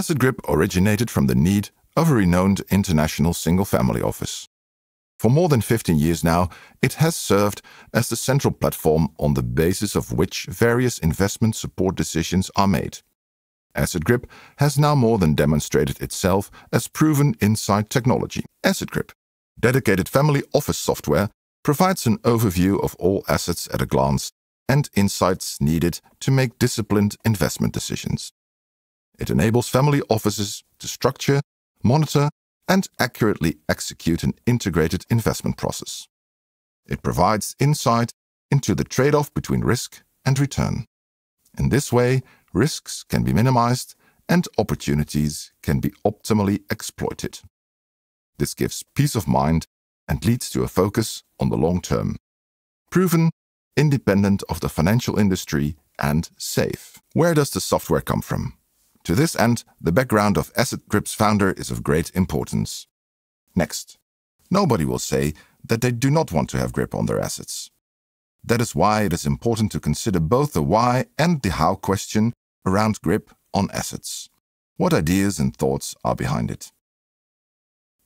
Acid Grip originated from the need of a renowned international single family office. For more than 15 years now, it has served as the central platform on the basis of which various investment support decisions are made. Acid Grip has now more than demonstrated itself as proven inside technology. Acid Grip, dedicated family office software, provides an overview of all assets at a glance and insights needed to make disciplined investment decisions. It enables family offices to structure, monitor, and accurately execute an integrated investment process. It provides insight into the trade off between risk and return. In this way, risks can be minimized and opportunities can be optimally exploited. This gives peace of mind and leads to a focus on the long term. Proven, independent of the financial industry, and safe. Where does the software come from? To this end, the background of asset grip's founder is of great importance. Next, nobody will say that they do not want to have grip on their assets. That is why it is important to consider both the why and the how question around grip on assets. What ideas and thoughts are behind it?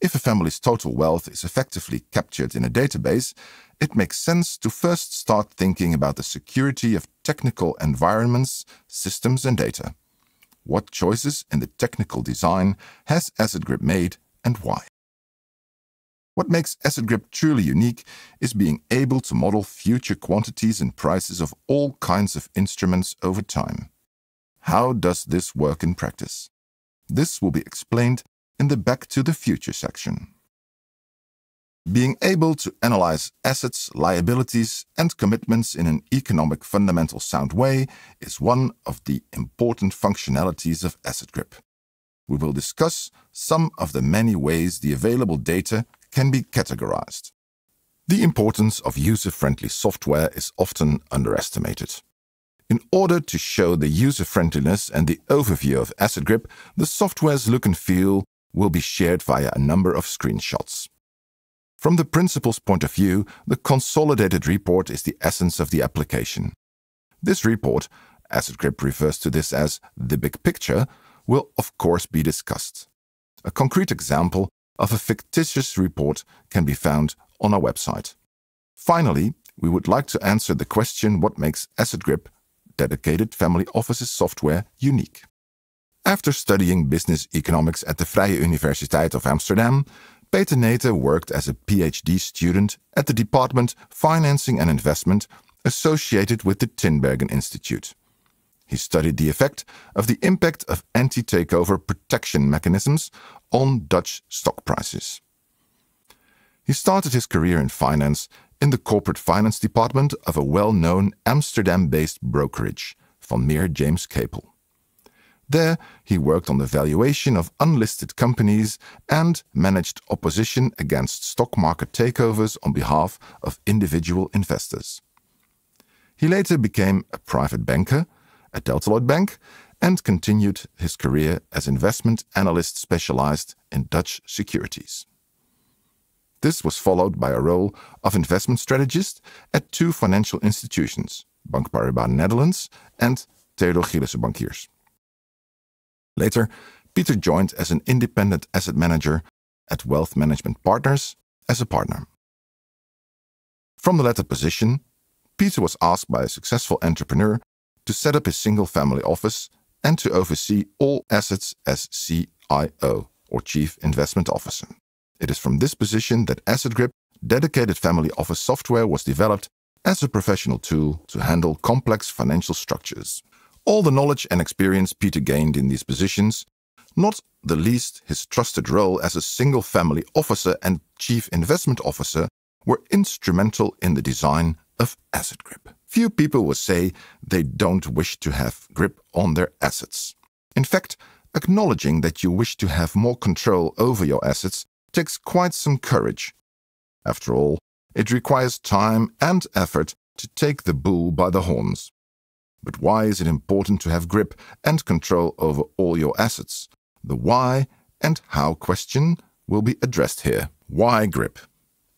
If a family's total wealth is effectively captured in a database, it makes sense to first start thinking about the security of technical environments, systems, and data what choices in the technical design has Acid Grip made and why. What makes Acid Grip truly unique is being able to model future quantities and prices of all kinds of instruments over time. How does this work in practice? This will be explained in the Back to the Future section being able to analyze assets, liabilities, and commitments in an economic fundamental sound way is one of the important functionalities of Asset Grip. We will discuss some of the many ways the available data can be categorized. The importance of user-friendly software is often underestimated. In order to show the user-friendliness and the overview of Asset Grip, the software's look and feel will be shared via a number of screenshots. From the principal's point of view, the consolidated report is the essence of the application. This report, Grip refers to this as the big picture, will of course be discussed. A concrete example of a fictitious report can be found on our website. Finally, we would like to answer the question what makes Grip dedicated family offices software, unique. After studying business economics at the Vrije Universiteit of Amsterdam, Peter Nater worked as a PhD student at the Department Financing and Investment associated with the Tinbergen Institute. He studied the effect of the impact of anti takeover protection mechanisms on Dutch stock prices. He started his career in finance in the corporate finance department of a well known Amsterdam based brokerage, Van Meer James Capel. There, he worked on the valuation of unlisted companies and managed opposition against stock market takeovers on behalf of individual investors. He later became a private banker at Delta Lloyd Bank and continued his career as investment analyst specialized in Dutch securities. This was followed by a role of investment strategist at two financial institutions, Bank Paribas Netherlands and Theodor Gielissen Bankiers. Later, Peter joined as an independent asset manager at Wealth Management Partners as a partner. From the latter position, Peter was asked by a successful entrepreneur to set up his single family office and to oversee all assets as CIO, or Chief Investment Officer. It is from this position that AssetGrip dedicated family office software was developed as a professional tool to handle complex financial structures. All the knowledge and experience Peter gained in these positions, not the least his trusted role as a single family officer and chief investment officer, were instrumental in the design of Asset Grip. Few people will say they don't wish to have grip on their assets. In fact, acknowledging that you wish to have more control over your assets takes quite some courage. After all, it requires time and effort to take the bull by the horns. But why is it important to have grip and control over all your assets? The why and how question will be addressed here. Why grip?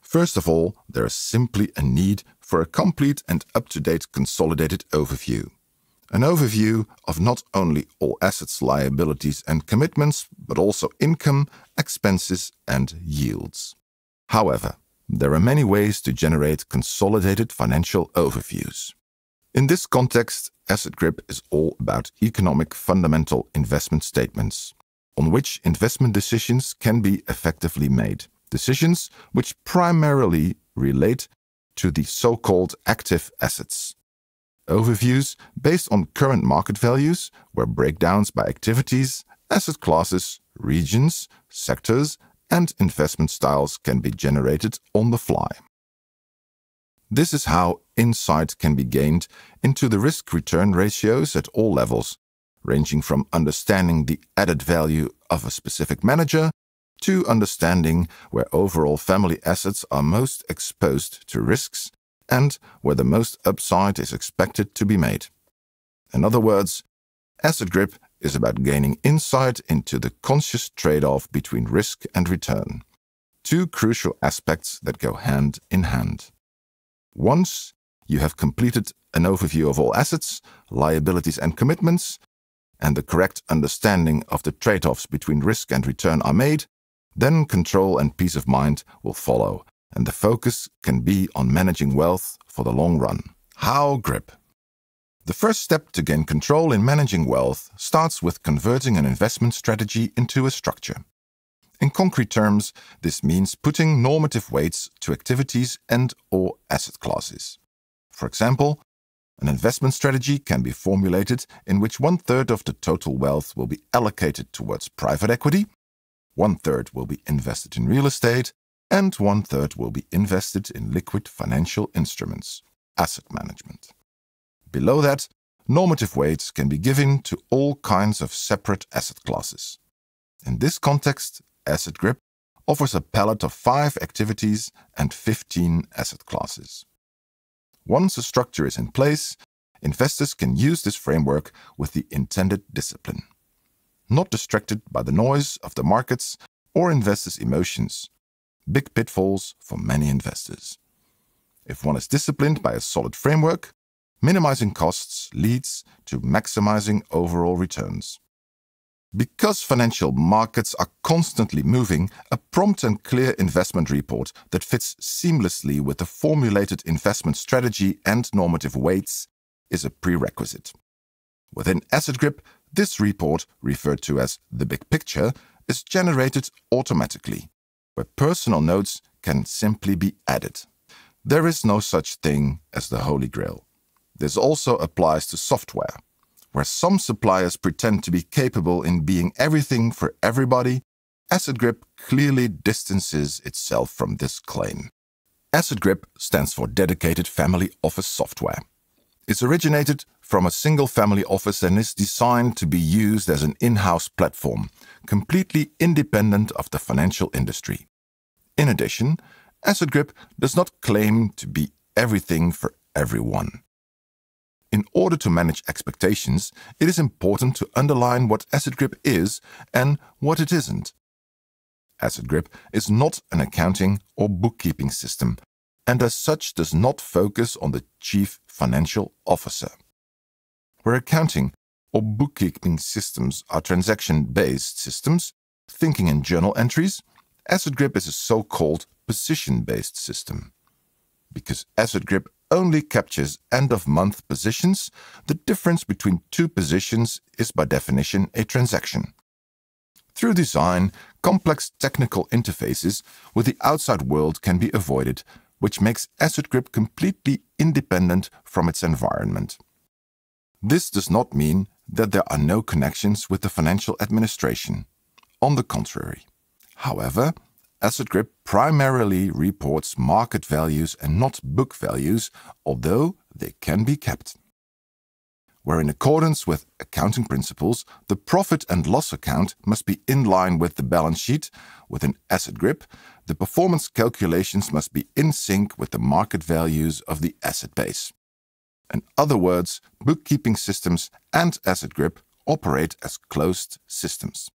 First of all, there is simply a need for a complete and up to date consolidated overview. An overview of not only all assets, liabilities, and commitments, but also income, expenses, and yields. However, there are many ways to generate consolidated financial overviews. In this context, Asset Grip is all about economic fundamental investment statements on which investment decisions can be effectively made. Decisions which primarily relate to the so called active assets. Overviews based on current market values, where breakdowns by activities, asset classes, regions, sectors, and investment styles can be generated on the fly. This is how insight can be gained into the risk return ratios at all levels, ranging from understanding the added value of a specific manager to understanding where overall family assets are most exposed to risks and where the most upside is expected to be made. In other words, Asset Grip is about gaining insight into the conscious trade off between risk and return, two crucial aspects that go hand in hand. Once you have completed an overview of all assets, liabilities, and commitments, and the correct understanding of the trade offs between risk and return are made, then control and peace of mind will follow, and the focus can be on managing wealth for the long run. How grip? The first step to gain control in managing wealth starts with converting an investment strategy into a structure. In concrete terms, this means putting normative weights to activities and or asset classes. For example, an investment strategy can be formulated in which one third of the total wealth will be allocated towards private equity, one third will be invested in real estate, and one third will be invested in liquid financial instruments, asset management. Below that, normative weights can be given to all kinds of separate asset classes. In this context, Asset Grip offers a palette of 5 activities and 15 asset classes. Once a structure is in place, investors can use this framework with the intended discipline, not distracted by the noise of the markets or investors' emotions, big pitfalls for many investors. If one is disciplined by a solid framework, minimizing costs leads to maximizing overall returns. Because financial markets are constantly moving, a prompt and clear investment report that fits seamlessly with the formulated investment strategy and normative weights is a prerequisite. Within Asset Grip, this report, referred to as the big picture, is generated automatically, where personal notes can simply be added. There is no such thing as the Holy Grail. This also applies to software where some suppliers pretend to be capable in being everything for everybody, Acid Grip clearly distances itself from this claim. Acid Grip stands for Dedicated Family Office Software. It's originated from a single family office and is designed to be used as an in-house platform, completely independent of the financial industry. In addition, Acid Grip does not claim to be everything for everyone. In order to manage expectations, it is important to underline what Asset Grip is and what it isn't. Asset Grip is not an accounting or bookkeeping system, and as such does not focus on the chief financial officer. Where accounting or bookkeeping systems are transaction based systems, thinking in journal entries, Asset Grip is a so called position based system. Because Asset Grip only captures end of month positions, the difference between two positions is by definition a transaction. Through design, complex technical interfaces with the outside world can be avoided, which makes AssetGrip completely independent from its environment. This does not mean that there are no connections with the financial administration. On the contrary. However, Asset Grip primarily reports market values and not book values, although they can be kept. Where in accordance with accounting principles, the profit and loss account must be in line with the balance sheet. With an asset grip, the performance calculations must be in sync with the market values of the asset base. In other words, bookkeeping systems and asset grip operate as closed systems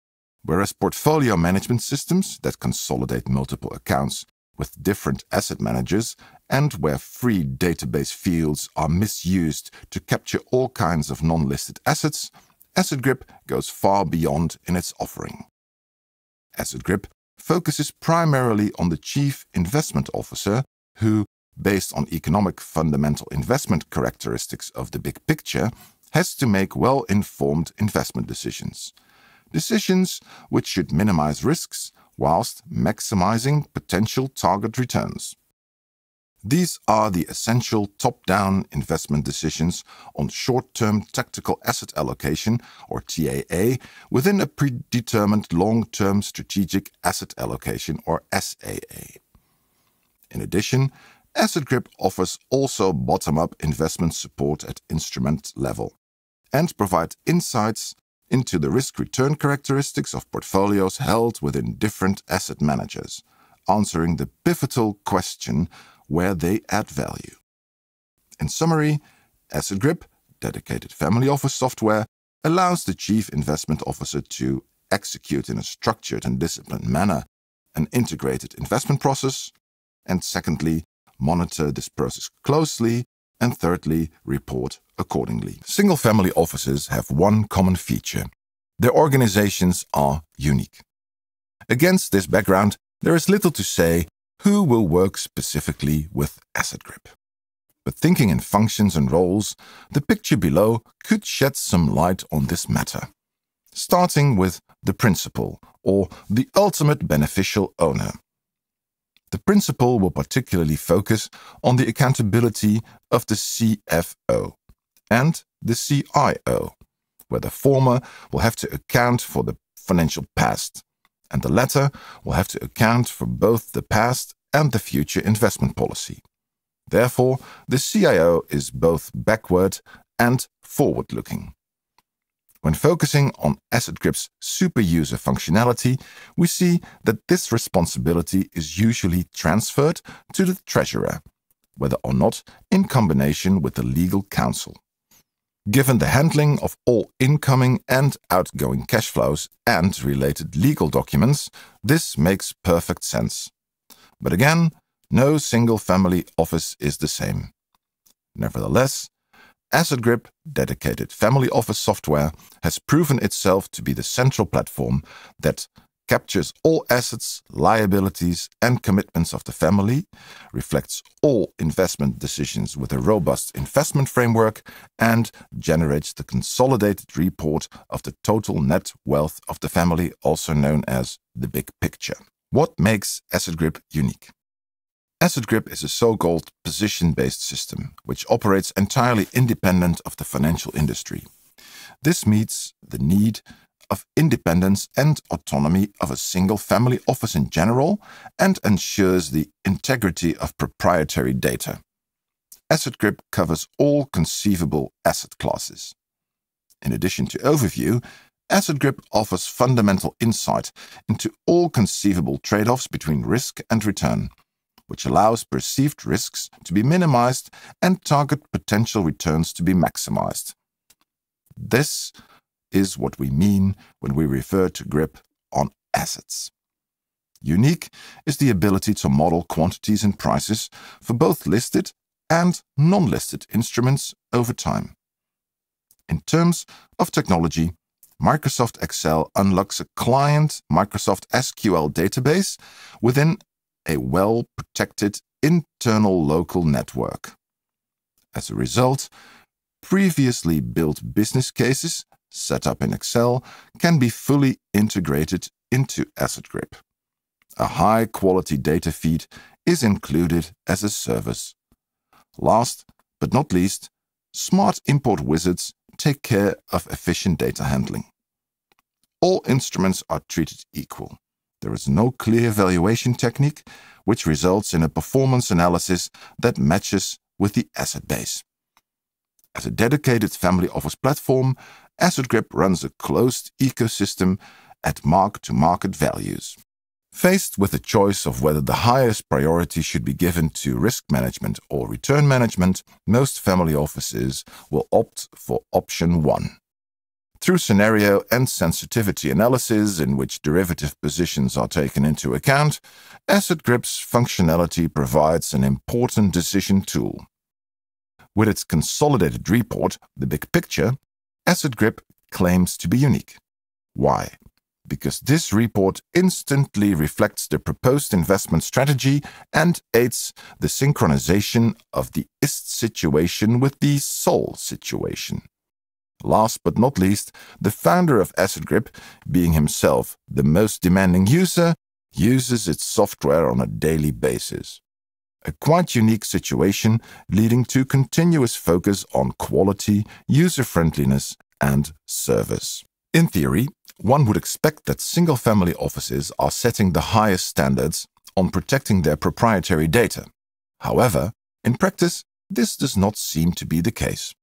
whereas portfolio management systems that consolidate multiple accounts with different asset managers and where free database fields are misused to capture all kinds of non listed assets, Asset Grip goes far beyond in its offering. Asset Grip focuses primarily on the chief investment officer, who, based on economic fundamental investment characteristics of the big picture, has to make well informed investment decisions decisions which should minimize risks whilst maximizing potential target returns. These are the essential top down investment decisions on short term tactical asset allocation, or TAA, within a predetermined long term strategic asset allocation, or SAA. In addition, Asset Grip offers also bottom up investment support at instrument level and provides insights into the risk return characteristics of portfolios held within different asset managers, answering the pivotal question where they add value. In summary, Asset Grip, dedicated family office software, allows the chief investment officer to execute in a structured and disciplined manner an integrated investment process, and secondly, monitor this process closely and thirdly, report accordingly. Single family offices have one common feature their organizations are unique. Against this background, there is little to say who will work specifically with Asset Grip. But thinking in functions and roles, the picture below could shed some light on this matter, starting with the principal or the ultimate beneficial owner. The principle will particularly focus on the accountability of the CFO and the CIO, where the former will have to account for the financial past, and the latter will have to account for both the past and the future investment policy. Therefore, the CIO is both backward and forward looking. When focusing on AssetGrip's super user functionality, we see that this responsibility is usually transferred to the treasurer, whether or not in combination with the legal counsel. Given the handling of all incoming and outgoing cash flows and related legal documents, this makes perfect sense. But again, no single family office is the same. Nevertheless, AssetGrip, dedicated family office software has proven itself to be the central platform that captures all assets, liabilities, and commitments of the family, reflects all investment decisions with a robust investment framework, and generates the consolidated report of the total net wealth of the family, also known as the big picture. What makes AssetGrip unique? Asset Grip is a so called position based system which operates entirely independent of the financial industry. This meets the need of independence and autonomy of a single family office in general and ensures the integrity of proprietary data. Asset Grip covers all conceivable asset classes. In addition to overview, Asset Grip offers fundamental insight into all conceivable trade offs between risk and return which allows perceived risks to be minimized and target potential returns to be maximized. This is what we mean when we refer to grip on assets. Unique is the ability to model quantities and prices for both listed and non listed instruments over time. In terms of technology, Microsoft Excel unlocks a client Microsoft SQL database within a well-protected internal local network. As a result, previously built business cases set up in Excel can be fully integrated into AssetGrip. A high-quality data feed is included as a service. Last but not least, smart import wizards take care of efficient data handling. All instruments are treated equal there is no clear valuation technique, which results in a performance analysis that matches with the asset base. As a dedicated family office platform, AssetGrip runs a closed ecosystem at mark to market values. Faced with the choice of whether the highest priority should be given to risk management or return management, most family offices will opt for option one through scenario and sensitivity analysis in which derivative positions are taken into account, Asset Grip's functionality provides an important decision tool. With its consolidated report, The Big Picture, Asset Grip claims to be unique. Why? Because this report instantly reflects the proposed investment strategy and aids the synchronization of the ist situation with the sol situation. Last but not least, the founder of Grip, being himself the most demanding user, uses its software on a daily basis. A quite unique situation leading to continuous focus on quality, user friendliness, and service. In theory, one would expect that single family offices are setting the highest standards on protecting their proprietary data. However, in practice, this does not seem to be the case.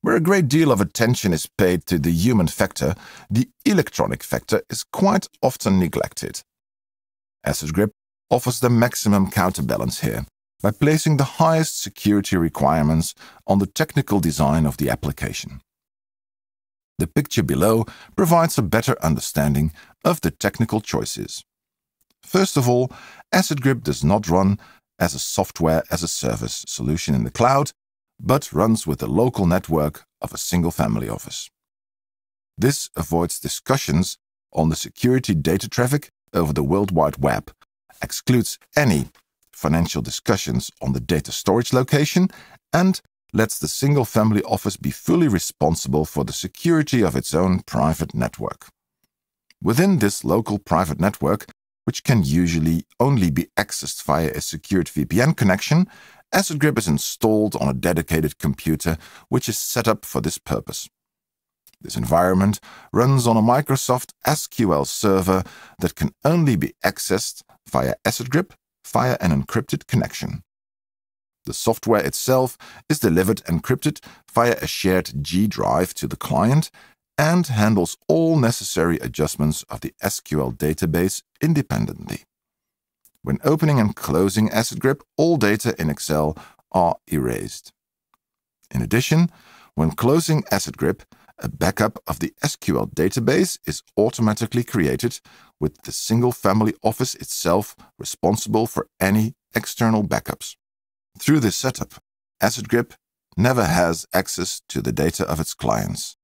Where a great deal of attention is paid to the human factor, the electronic factor is quite often neglected. Asset Grip offers the maximum counterbalance here by placing the highest security requirements on the technical design of the application. The picture below provides a better understanding of the technical choices. First of all, AcidGrip does not run as a software as a service solution in the cloud, but runs with the local network of a single family office. This avoids discussions on the security data traffic over the World Wide Web, excludes any financial discussions on the data storage location, and lets the single family office be fully responsible for the security of its own private network. Within this local private network, which can usually only be accessed via a secured VPN connection, Acid Grip is installed on a dedicated computer which is set up for this purpose. This environment runs on a Microsoft SQL server that can only be accessed via Acid Grip via an encrypted connection. The software itself is delivered encrypted via a shared G drive to the client and handles all necessary adjustments of the SQL database independently. When opening and closing asset Grip, all data in Excel are erased. In addition, when closing asset Grip, a backup of the SQL database is automatically created, with the single family office itself responsible for any external backups. Through this setup, AcidGrip never has access to the data of its clients.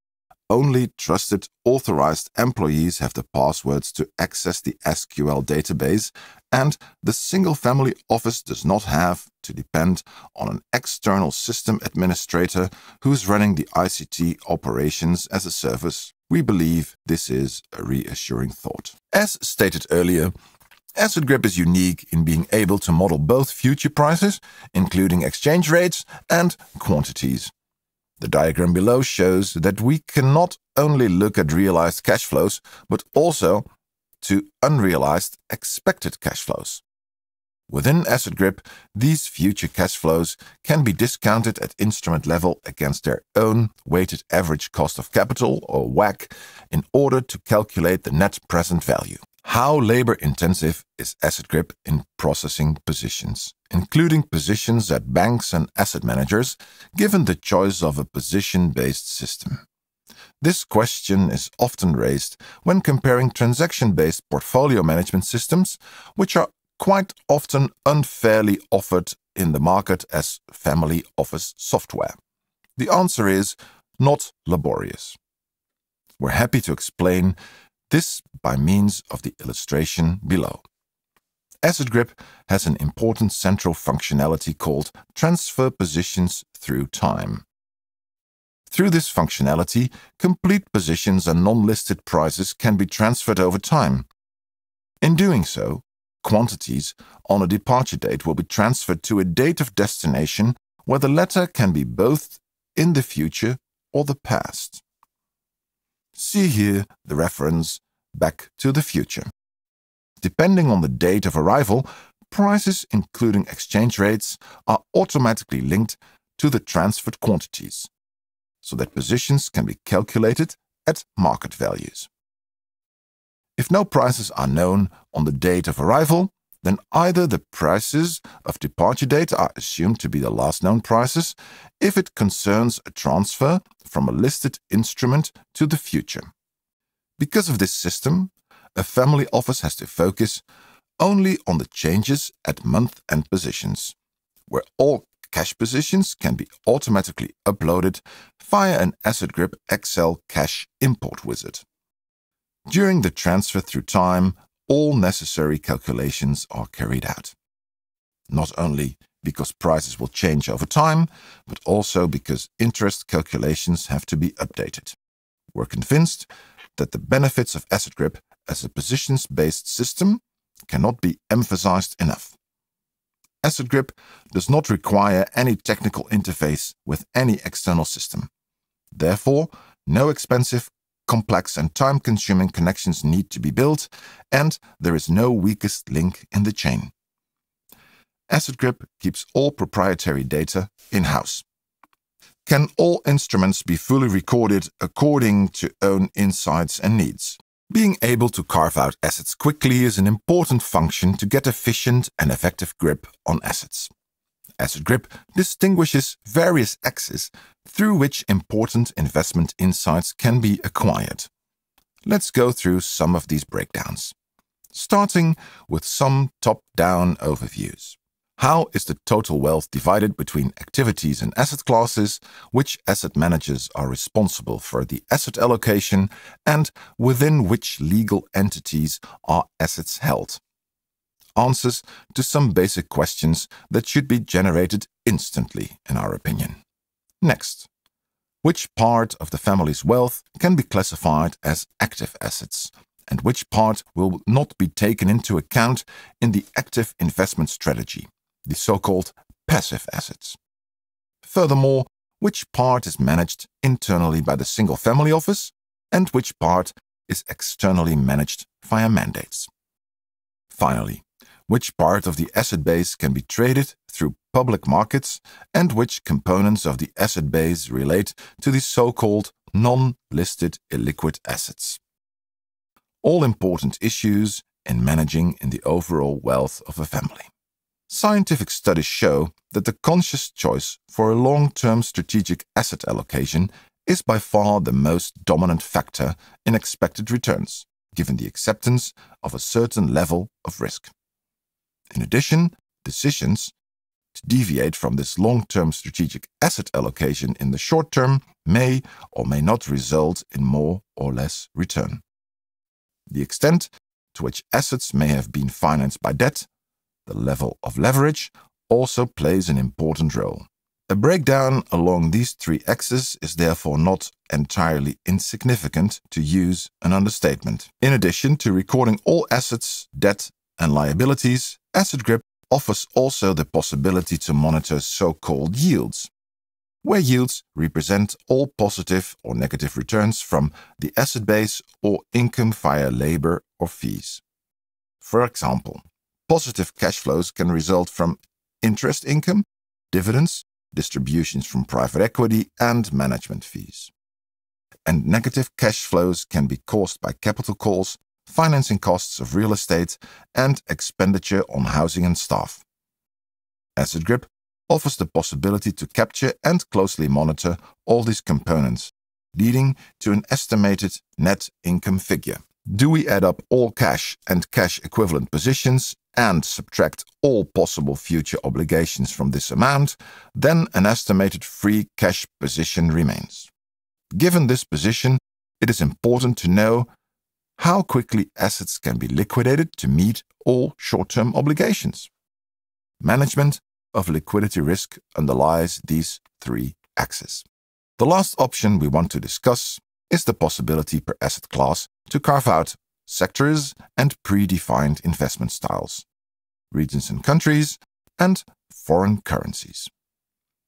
Only trusted authorized employees have the passwords to access the SQL database, and the single family office does not have to depend on an external system administrator who's running the ICT operations as a service. We believe this is a reassuring thought. As stated earlier, Asset Grip is unique in being able to model both future prices, including exchange rates, and quantities. The diagram below shows that we cannot only look at realized cash flows, but also to unrealized expected cash flows. Within Asset Grip, these future cash flows can be discounted at instrument level against their own weighted average cost of capital or WACC in order to calculate the net present value. How labor intensive is Asset Grip in processing positions, including positions at banks and asset managers, given the choice of a position based system? This question is often raised when comparing transaction based portfolio management systems, which are quite often unfairly offered in the market as family office software. The answer is not laborious. We're happy to explain this by means of the illustration below. Acid Grip has an important central functionality called Transfer Positions Through Time. Through this functionality, complete positions and non-listed prices can be transferred over time. In doing so, quantities on a departure date will be transferred to a date of destination where the latter can be both in the future or the past. See here the reference Back to the Future. Depending on the date of arrival, prices, including exchange rates, are automatically linked to the transferred quantities, so that positions can be calculated at market values. If no prices are known on the date of arrival, then either the prices of departure dates are assumed to be the last known prices if it concerns a transfer from a listed instrument to the future. Because of this system, a family office has to focus only on the changes at month end positions, where all cash positions can be automatically uploaded via an Asset Grip Excel Cash Import Wizard. During the transfer through time, all necessary calculations are carried out. Not only because prices will change over time, but also because interest calculations have to be updated. We're convinced that the benefits of Asset Grip as a positions based system cannot be emphasized enough. Asset Grip does not require any technical interface with any external system. Therefore, no expensive complex and time consuming connections need to be built, and there is no weakest link in the chain. grip keeps all proprietary data in house. Can all instruments be fully recorded according to own insights and needs? Being able to carve out assets quickly is an important function to get efficient and effective grip on assets. Asset Grip distinguishes various axes through which important investment insights can be acquired. Let's go through some of these breakdowns, starting with some top down overviews. How is the total wealth divided between activities and asset classes? Which asset managers are responsible for the asset allocation? And within which legal entities are assets held? answers to some basic questions that should be generated instantly, in our opinion. Next, which part of the family's wealth can be classified as active assets, and which part will not be taken into account in the active investment strategy, the so called passive assets? Furthermore, which part is managed internally by the single family office and which part is externally managed via mandates. Finally, which part of the asset base can be traded through public markets, and which components of the asset base relate to the so called non listed illiquid assets. All important issues in managing in the overall wealth of a family. Scientific studies show that the conscious choice for a long term strategic asset allocation is by far the most dominant factor in expected returns, given the acceptance of a certain level of risk. In addition, decisions to deviate from this long term strategic asset allocation in the short term may or may not result in more or less return. The extent to which assets may have been financed by debt, the level of leverage, also plays an important role. A breakdown along these three axes is therefore not entirely insignificant, to use an understatement. In addition to recording all assets, debt, and liabilities, Asset Grip offers also the possibility to monitor so-called yields, where yields represent all positive or negative returns from the asset base or income via labor or fees. For example, positive cash flows can result from interest income, dividends, distributions from private equity, and management fees. And negative cash flows can be caused by capital calls financing costs of real estate, and expenditure on housing and staff. Asset Grip offers the possibility to capture and closely monitor all these components, leading to an estimated net income figure. Do we add up all cash and cash equivalent positions and subtract all possible future obligations from this amount, then an estimated free cash position remains. Given this position, it is important to know how quickly assets can be liquidated to meet all short term obligations. Management of liquidity risk underlies these three axes. The last option we want to discuss is the possibility per asset class to carve out sectors and predefined investment styles, regions and countries, and foreign currencies.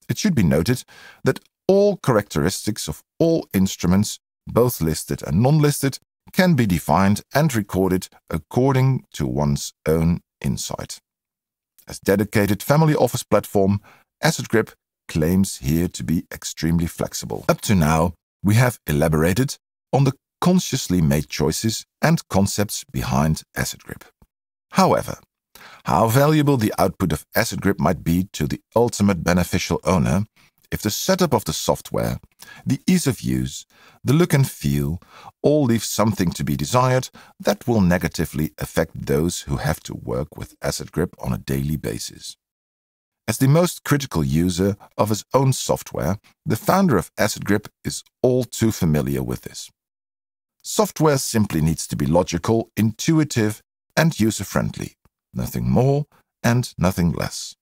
It should be noted that all characteristics of all instruments, both listed and non listed, can be defined and recorded according to one's own insight. As dedicated family office platform, AssetGrip claims here to be extremely flexible. Up to now, we have elaborated on the consciously made choices and concepts behind AssetGrip. However, how valuable the output of AssetGrip might be to the ultimate beneficial owner if the setup of the software, the ease of use, the look and feel all leave something to be desired, that will negatively affect those who have to work with Asset Grip on a daily basis. As the most critical user of his own software, the founder of Asset Grip is all too familiar with this. Software simply needs to be logical, intuitive, and user friendly. Nothing more and nothing less.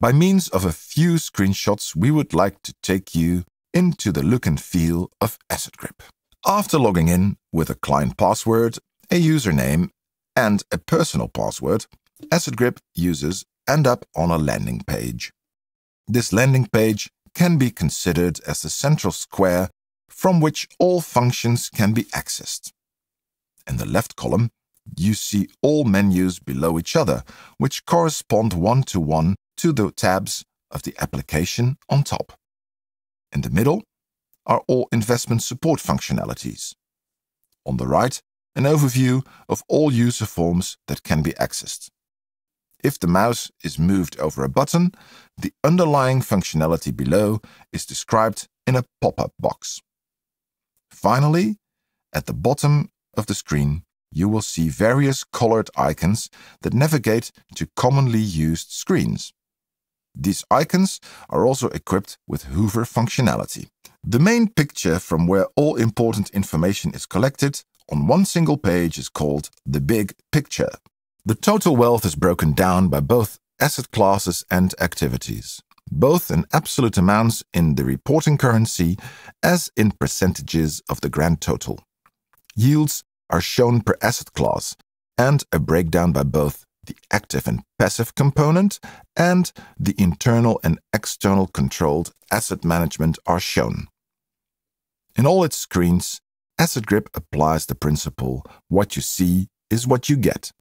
By means of a few screenshots, we would like to take you into the look and feel of Asset Grip. After logging in with a client password, a username, and a personal password, Asset Grip users end up on a landing page. This landing page can be considered as the central square from which all functions can be accessed. In the left column, you see all menus below each other, which correspond one to one to the tabs of the application on top. In the middle are all investment support functionalities. On the right, an overview of all user forms that can be accessed. If the mouse is moved over a button, the underlying functionality below is described in a pop-up box. Finally, at the bottom of the screen, you will see various colored icons that navigate to commonly used screens. These icons are also equipped with Hoover functionality. The main picture from where all important information is collected on one single page is called the big picture. The total wealth is broken down by both asset classes and activities, both in absolute amounts in the reporting currency as in percentages of the grand total. Yields are shown per asset class and a breakdown by both the active and passive component, and the internal and external controlled asset management are shown. In all its screens, Asset Grip applies the principle what you see is what you get.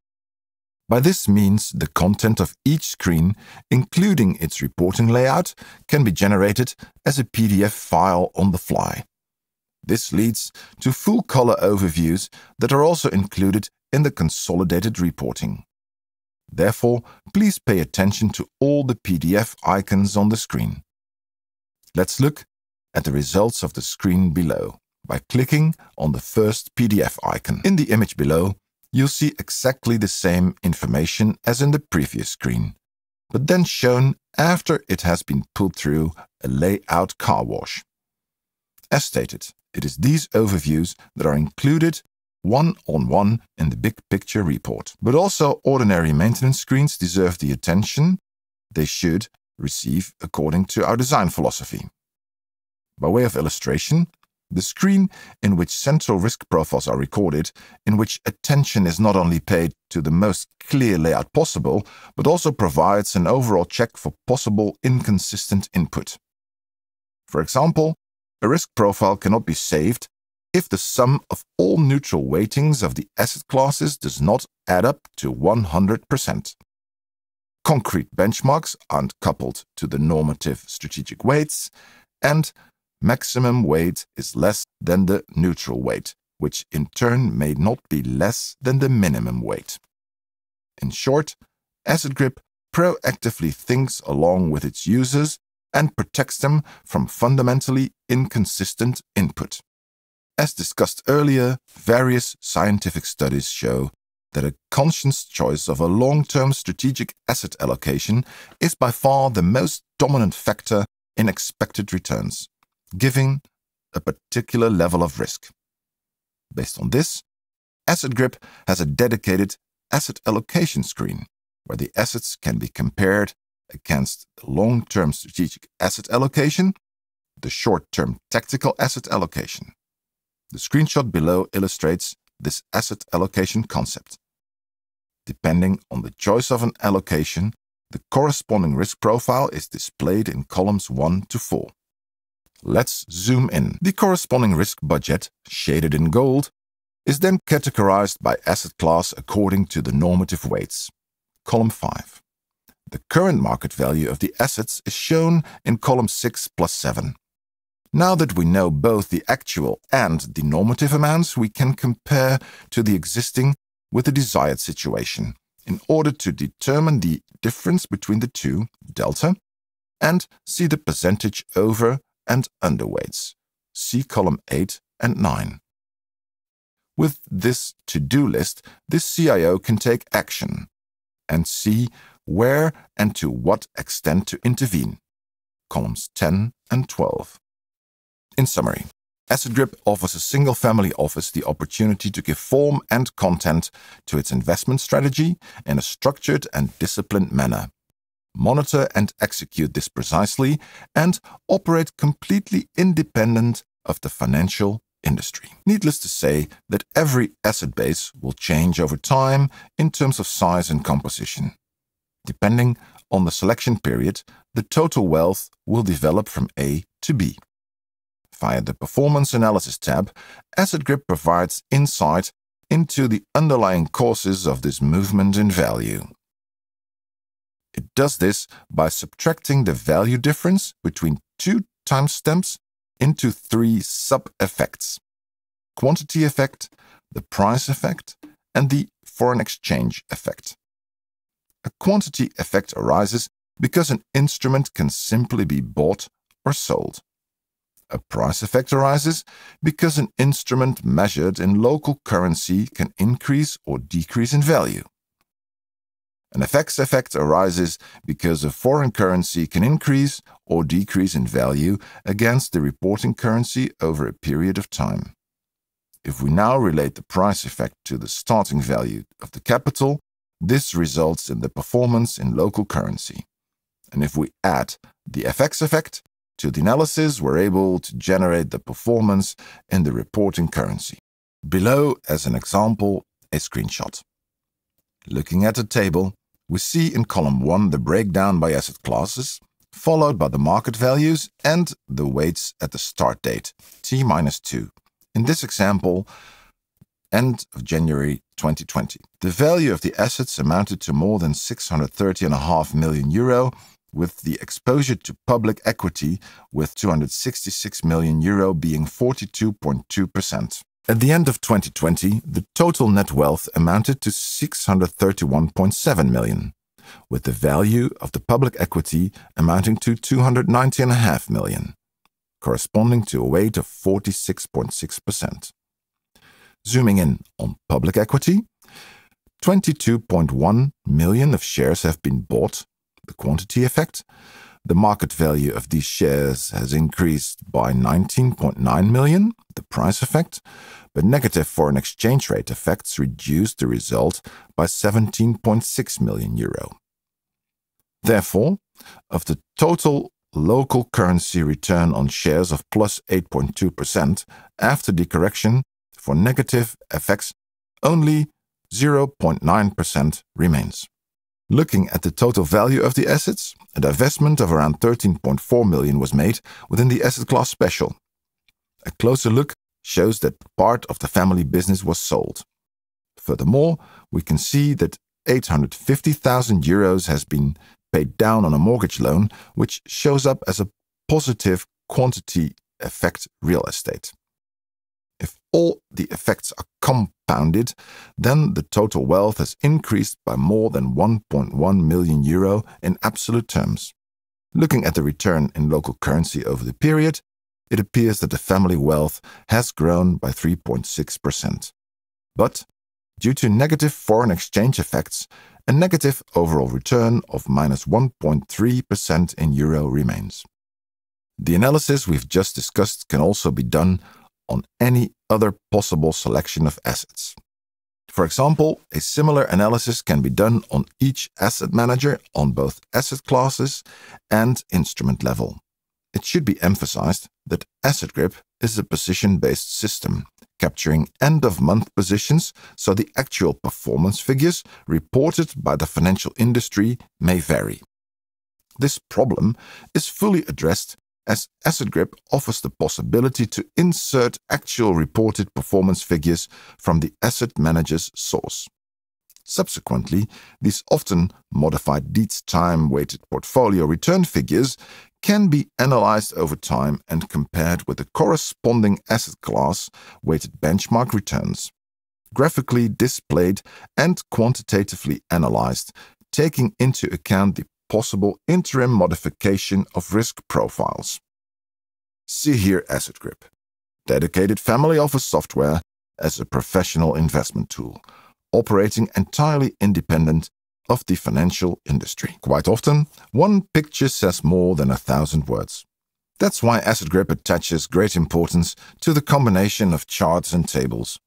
By this means, the content of each screen, including its reporting layout, can be generated as a PDF file on the fly. This leads to full color overviews that are also included in the consolidated reporting. Therefore, please pay attention to all the PDF icons on the screen. Let's look at the results of the screen below by clicking on the first PDF icon. In the image below, you'll see exactly the same information as in the previous screen, but then shown after it has been pulled through a layout car wash. As stated, it is these overviews that are included one on one in the big picture report. But also, ordinary maintenance screens deserve the attention they should receive according to our design philosophy. By way of illustration, the screen in which central risk profiles are recorded, in which attention is not only paid to the most clear layout possible, but also provides an overall check for possible inconsistent input. For example, a risk profile cannot be saved if the sum of all neutral weightings of the asset classes does not add up to 100%. Concrete benchmarks aren't coupled to the normative strategic weights, and maximum weight is less than the neutral weight, which in turn may not be less than the minimum weight. In short, Asset Grip proactively thinks along with its users and protects them from fundamentally inconsistent input. As discussed earlier, various scientific studies show that a conscious choice of a long term strategic asset allocation is by far the most dominant factor in expected returns, giving a particular level of risk. Based on this, Asset Grip has a dedicated asset allocation screen where the assets can be compared against the long term strategic asset allocation, the short term tactical asset allocation, the screenshot below illustrates this asset allocation concept. Depending on the choice of an allocation, the corresponding risk profile is displayed in columns 1 to 4. Let's zoom in. The corresponding risk budget, shaded in gold, is then categorized by asset class according to the normative weights. Column 5. The current market value of the assets is shown in column 6 plus 7. Now that we know both the actual and the normative amounts, we can compare to the existing with the desired situation in order to determine the difference between the two, delta, and see the percentage over and underweights. See column 8 and 9. With this to-do list, this CIO can take action and see where and to what extent to intervene. Columns 10 and 12. In summary, Asset Grip offers a single family office the opportunity to give form and content to its investment strategy in a structured and disciplined manner. Monitor and execute this precisely and operate completely independent of the financial industry. Needless to say that every asset base will change over time in terms of size and composition. Depending on the selection period, the total wealth will develop from A to B. Via the Performance Analysis tab, asset Grip provides insight into the underlying causes of this movement in value. It does this by subtracting the value difference between two timestamps into three sub-effects. Quantity effect, the price effect, and the foreign exchange effect. A quantity effect arises because an instrument can simply be bought or sold. A price effect arises because an instrument measured in local currency can increase or decrease in value. An FX effect arises because a foreign currency can increase or decrease in value against the reporting currency over a period of time. If we now relate the price effect to the starting value of the capital, this results in the performance in local currency. And if we add the FX effect, to the analysis, we're able to generate the performance in the reporting currency. Below, as an example, a screenshot. Looking at the table, we see in column 1 the breakdown by asset classes, followed by the market values and the weights at the start date, T minus 2. In this example, end of January 2020. The value of the assets amounted to more than 630.5 million euro with the exposure to public equity with 266 million euro being 42.2%. At the end of 2020, the total net wealth amounted to 631.7 million, with the value of the public equity amounting to 290.5 million, corresponding to a weight of 46.6%. Zooming in on public equity, 22.1 million of shares have been bought the quantity effect, the market value of these shares has increased by 19.9 million, the price effect, but negative foreign exchange rate effects reduced the result by 17.6 million euro. Therefore, of the total local currency return on shares of plus 8.2% after the correction for negative effects, only 0.9% remains. Looking at the total value of the assets, a divestment of around 13.4 million was made within the asset class special. A closer look shows that part of the family business was sold. Furthermore, we can see that 850,000 euros has been paid down on a mortgage loan, which shows up as a positive quantity effect real estate all the effects are compounded, then the total wealth has increased by more than 1.1 million euro in absolute terms. Looking at the return in local currency over the period, it appears that the family wealth has grown by 3.6%. But due to negative foreign exchange effects, a negative overall return of minus 1.3% in euro remains. The analysis we've just discussed can also be done on any other possible selection of assets. For example, a similar analysis can be done on each asset manager on both asset classes and instrument level. It should be emphasized that Asset Grip is a position based system, capturing end of month positions so the actual performance figures reported by the financial industry may vary. This problem is fully addressed as AssetGrip offers the possibility to insert actual reported performance figures from the asset manager's source. Subsequently, these often modified deeds time weighted portfolio return figures can be analyzed over time and compared with the corresponding asset class weighted benchmark returns. Graphically displayed and quantitatively analyzed, taking into account the possible interim modification of risk profiles. See here Asset Grip, dedicated family office software as a professional investment tool, operating entirely independent of the financial industry. Quite often, one picture says more than a thousand words. That's why Asset Grip attaches great importance to the combination of charts and tables.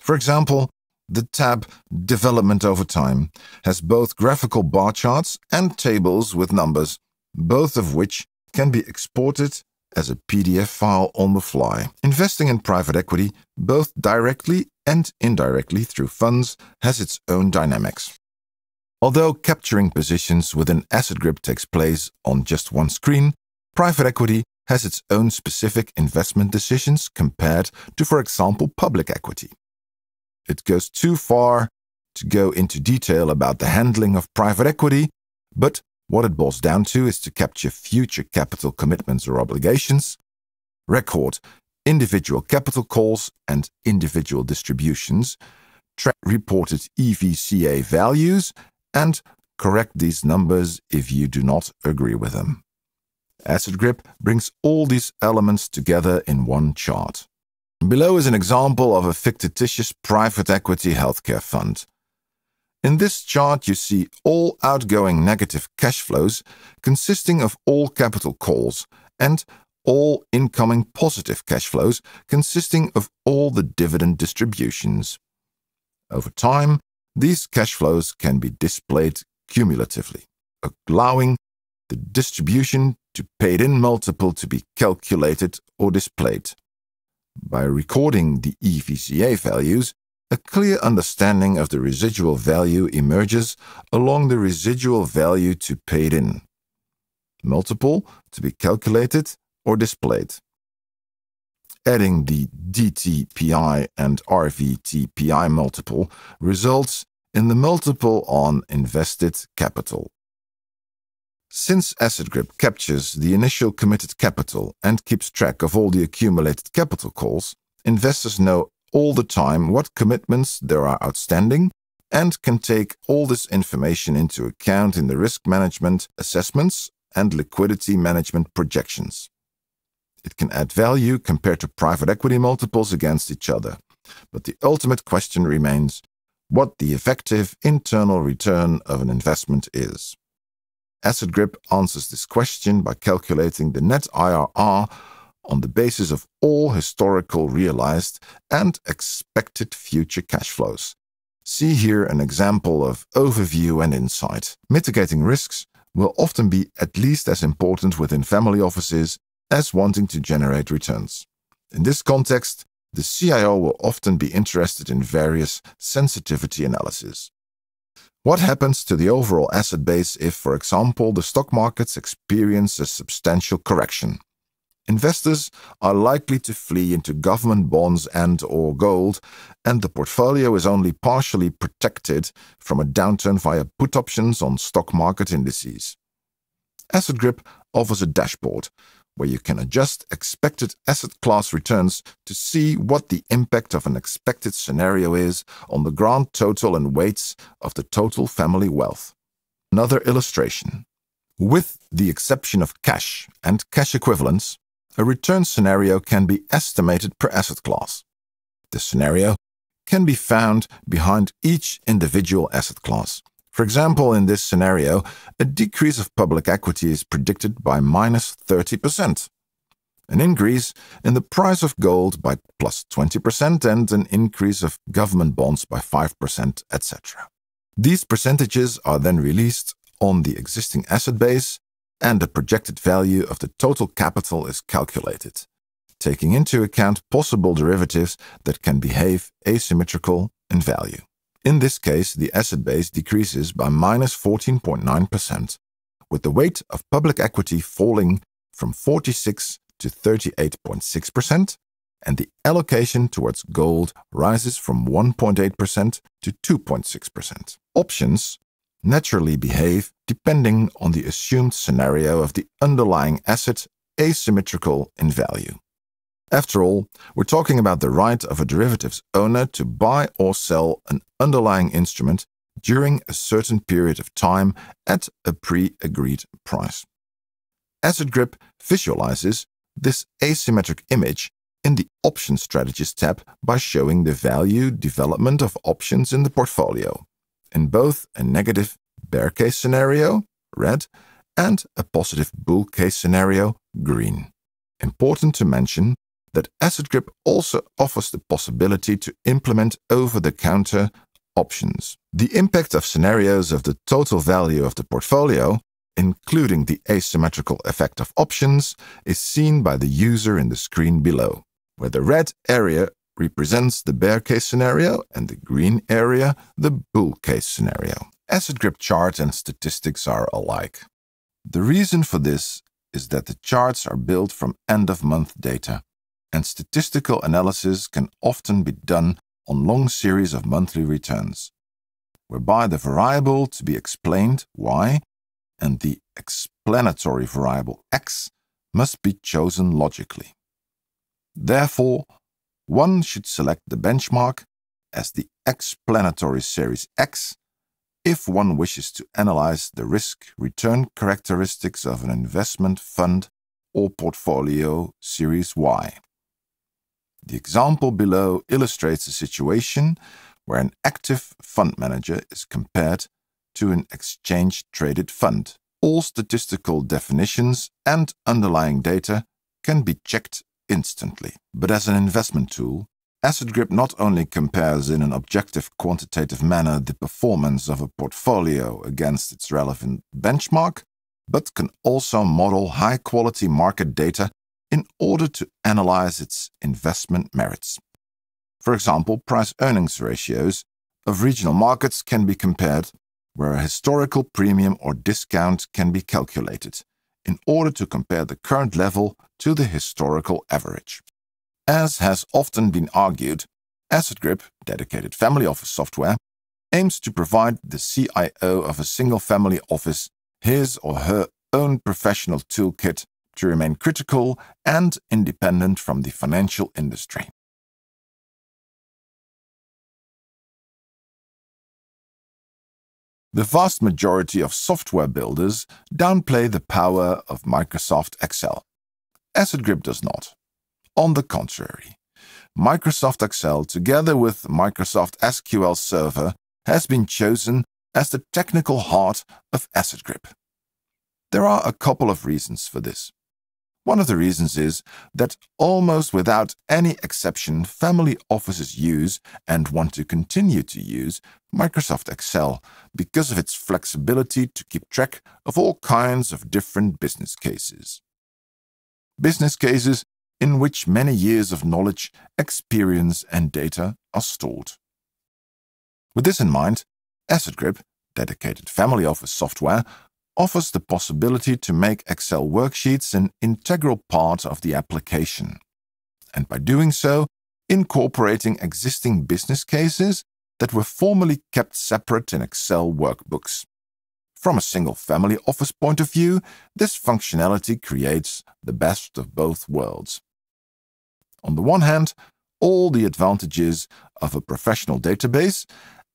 For example, the tab Development over Time has both graphical bar charts and tables with numbers, both of which can be exported as a PDF file on the fly. Investing in private equity, both directly and indirectly through funds, has its own dynamics. Although capturing positions within asset grip takes place on just one screen, private equity has its own specific investment decisions compared to, for example, public equity. It goes too far to go into detail about the handling of private equity, but what it boils down to is to capture future capital commitments or obligations, record individual capital calls and individual distributions, track reported EVCA values, and correct these numbers if you do not agree with them. Asset Grip brings all these elements together in one chart. Below is an example of a fictitious private equity healthcare fund. In this chart, you see all outgoing negative cash flows consisting of all capital calls and all incoming positive cash flows consisting of all the dividend distributions. Over time, these cash flows can be displayed cumulatively, allowing the distribution to paid in multiple to be calculated or displayed by recording the EVCA values, a clear understanding of the residual value emerges along the residual value to paid in. Multiple to be calculated or displayed. Adding the DTPI and RVTPI multiple results in the multiple on invested capital. Since Grip captures the initial committed capital and keeps track of all the accumulated capital calls, investors know all the time what commitments there are outstanding and can take all this information into account in the risk management assessments and liquidity management projections. It can add value compared to private equity multiples against each other. But the ultimate question remains what the effective internal return of an investment is. Asset Grip answers this question by calculating the net IRR on the basis of all historical realized and expected future cash flows. See here an example of overview and insight. Mitigating risks will often be at least as important within family offices as wanting to generate returns. In this context, the CIO will often be interested in various sensitivity analyses. What happens to the overall asset base if, for example, the stock markets experience a substantial correction? Investors are likely to flee into government bonds and or gold, and the portfolio is only partially protected from a downturn via put options on stock market indices. Asset Grip offers a dashboard where you can adjust expected asset class returns to see what the impact of an expected scenario is on the grand total and weights of the total family wealth. Another illustration. With the exception of cash and cash equivalents, a return scenario can be estimated per asset class. The scenario can be found behind each individual asset class. For example, in this scenario, a decrease of public equity is predicted by minus 30%, an increase in the price of gold by plus 20%, and an increase of government bonds by 5%, etc. These percentages are then released on the existing asset base, and the projected value of the total capital is calculated, taking into account possible derivatives that can behave asymmetrical in value. In this case, the asset base decreases by minus 14.9%, with the weight of public equity falling from 46 to 38.6%, and the allocation towards gold rises from 1.8% to 2.6%. Options naturally behave depending on the assumed scenario of the underlying asset asymmetrical in value. After all, we're talking about the right of a derivative's owner to buy or sell an underlying instrument during a certain period of time at a pre-agreed price. Asset Grip visualizes this asymmetric image in the Options Strategies tab by showing the value development of options in the portfolio, in both a negative bear case scenario, red, and a positive bull case scenario, green. Important to mention that Asset Grip also offers the possibility to implement over the counter options. The impact of scenarios of the total value of the portfolio, including the asymmetrical effect of options, is seen by the user in the screen below, where the red area represents the bear case scenario and the green area the bull case scenario. Asset grip chart and statistics are alike. The reason for this is that the charts are built from end of month data and statistical analysis can often be done on long series of monthly returns, whereby the variable to be explained, y, and the explanatory variable x must be chosen logically. Therefore, one should select the benchmark as the explanatory series X if one wishes to analyze the risk return characteristics of an investment fund or portfolio series Y. The example below illustrates a situation where an active fund manager is compared to an exchange traded fund. All statistical definitions and underlying data can be checked instantly. But as an investment tool, AssetGrip Grip not only compares in an objective quantitative manner the performance of a portfolio against its relevant benchmark, but can also model high quality market data in order to analyze its investment merits. For example, price earnings ratios of regional markets can be compared, where a historical premium or discount can be calculated in order to compare the current level to the historical average. As has often been argued, AssetGrip, dedicated family office software, aims to provide the CIO of a single family office his or her own professional toolkit to remain critical and independent from the financial industry. The vast majority of software builders downplay the power of Microsoft Excel. Asset Grip does not. On the contrary, Microsoft Excel, together with Microsoft SQL Server, has been chosen as the technical heart of Asset Grip. There are a couple of reasons for this. One of the reasons is that almost without any exception, family offices use and want to continue to use Microsoft Excel because of its flexibility to keep track of all kinds of different business cases. Business cases in which many years of knowledge, experience, and data are stored. With this in mind, AssetGrip, dedicated family office software, offers the possibility to make Excel worksheets an integral part of the application. And by doing so, incorporating existing business cases that were formerly kept separate in Excel workbooks. From a single family office point of view, this functionality creates the best of both worlds. On the one hand, all the advantages of a professional database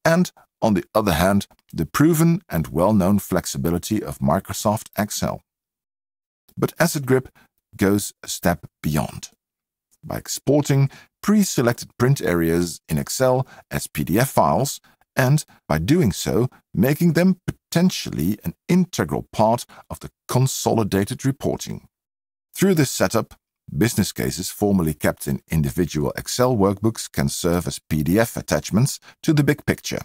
and on the other hand, the proven and well known flexibility of Microsoft Excel. But Asset Grip goes a step beyond by exporting pre selected print areas in Excel as PDF files, and by doing so, making them potentially an integral part of the consolidated reporting. Through this setup, business cases formerly kept in individual Excel workbooks can serve as PDF attachments to the big picture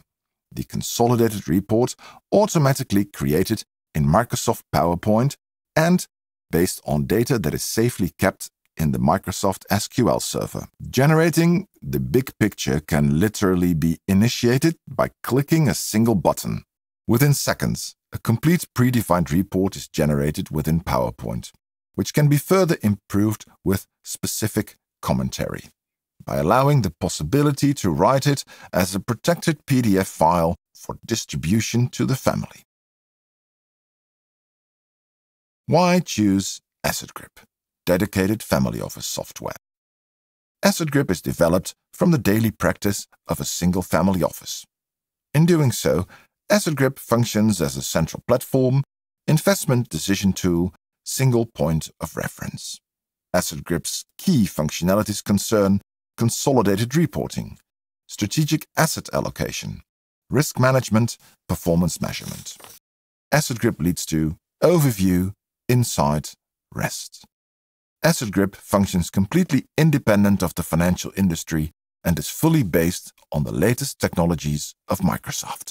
the consolidated report automatically created in Microsoft PowerPoint and based on data that is safely kept in the Microsoft SQL server. Generating the big picture can literally be initiated by clicking a single button. Within seconds, a complete predefined report is generated within PowerPoint, which can be further improved with specific commentary by allowing the possibility to write it as a protected PDF file for distribution to the family. Why choose AssetGrip, dedicated family office software? AssetGrip is developed from the daily practice of a single family office. In doing so, AssetGrip functions as a central platform, investment decision tool, single point of reference. AssetGrip's key functionalities concern consolidated reporting, strategic asset allocation, risk management, performance measurement. Asset grip leads to overview, insight, rest. Asset grip functions completely independent of the financial industry and is fully based on the latest technologies of Microsoft.